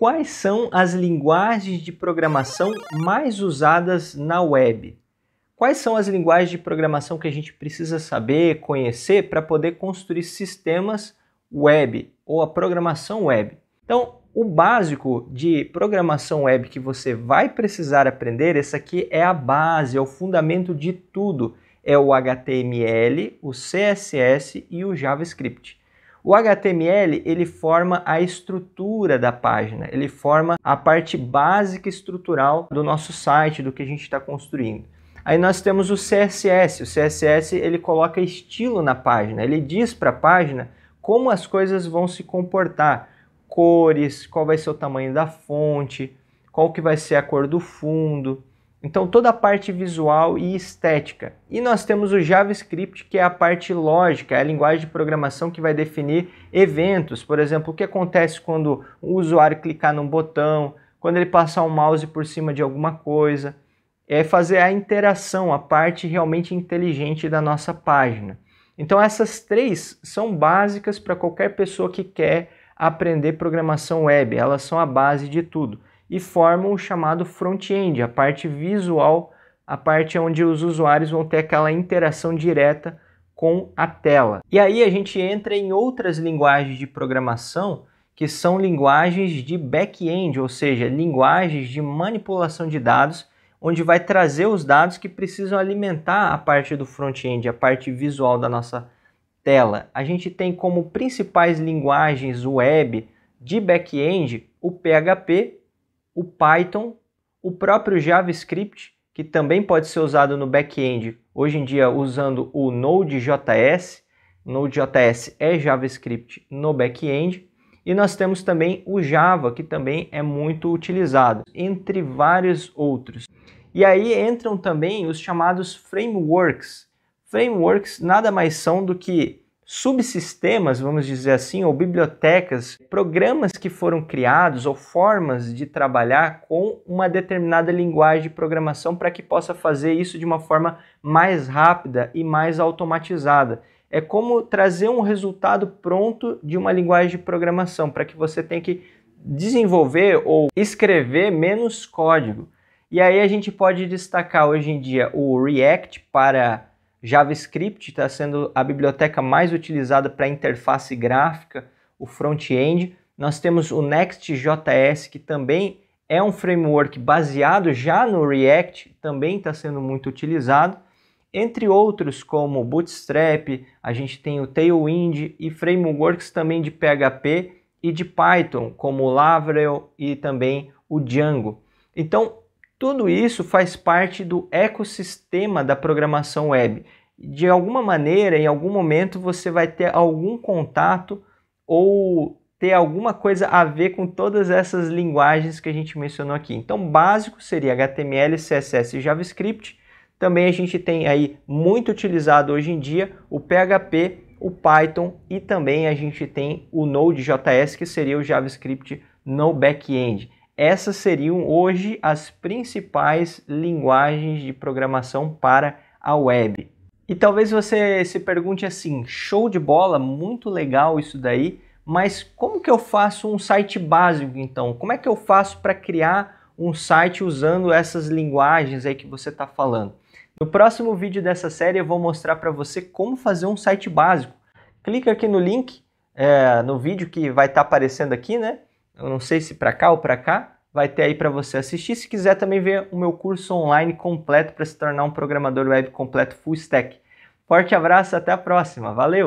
Quais são as linguagens de programação mais usadas na web? Quais são as linguagens de programação que a gente precisa saber, conhecer para poder construir sistemas web ou a programação web? Então, o básico de programação web que você vai precisar aprender, essa aqui é a base, é o fundamento de tudo. É o HTML, o CSS e o JavaScript. O HTML ele forma a estrutura da página, ele forma a parte básica estrutural do nosso site, do que a gente está construindo. Aí nós temos o CSS. O CSS ele coloca estilo na página, ele diz para a página como as coisas vão se comportar, cores, qual vai ser o tamanho da fonte, qual que vai ser a cor do fundo, então toda a parte visual e estética. E nós temos o JavaScript, que é a parte lógica, é a linguagem de programação que vai definir eventos, por exemplo, o que acontece quando o usuário clicar num botão, quando ele passar o um mouse por cima de alguma coisa. É fazer a interação, a parte realmente inteligente da nossa página. Então essas três são básicas para qualquer pessoa que quer aprender programação web, elas são a base de tudo e formam o chamado front-end, a parte visual, a parte onde os usuários vão ter aquela interação direta com a tela. E aí a gente entra em outras linguagens de programação que são linguagens de back-end, ou seja, linguagens de manipulação de dados, onde vai trazer os dados que precisam alimentar a parte do front-end, a parte visual da nossa tela. A gente tem como principais linguagens web de back-end o PHP o Python, o próprio JavaScript, que também pode ser usado no back-end, hoje em dia usando o Node.js. Node.js é JavaScript no back-end. E nós temos também o Java, que também é muito utilizado, entre vários outros. E aí entram também os chamados frameworks. Frameworks nada mais são do que subsistemas, vamos dizer assim, ou bibliotecas, programas que foram criados ou formas de trabalhar com uma determinada linguagem de programação para que possa fazer isso de uma forma mais rápida e mais automatizada. É como trazer um resultado pronto de uma linguagem de programação, para que você tenha que desenvolver ou escrever menos código. E aí a gente pode destacar hoje em dia o React para JavaScript está sendo a biblioteca mais utilizada para interface gráfica, o front-end. Nós temos o Next.js, que também é um framework baseado já no React, também está sendo muito utilizado. Entre outros, como Bootstrap, a gente tem o Tailwind e frameworks também de PHP e de Python, como o Laravel e também o Django. Então, tudo isso faz parte do ecossistema da programação web. De alguma maneira, em algum momento, você vai ter algum contato ou ter alguma coisa a ver com todas essas linguagens que a gente mencionou aqui. Então, básico seria HTML, CSS e JavaScript. Também a gente tem aí muito utilizado hoje em dia o PHP, o Python e também a gente tem o Node.js, que seria o JavaScript no back-end essas seriam hoje as principais linguagens de programação para a web. E talvez você se pergunte assim: show de bola, muito legal isso daí, mas como que eu faço um site básico então? Como é que eu faço para criar um site usando essas linguagens aí que você está falando? No próximo vídeo dessa série eu vou mostrar para você como fazer um site básico. Clica aqui no link, é, no vídeo que vai estar tá aparecendo aqui, né? eu não sei se para cá ou para cá, vai ter aí para você assistir. Se quiser também ver o meu curso online completo para se tornar um programador web completo full stack. Forte abraço, até a próxima. Valeu!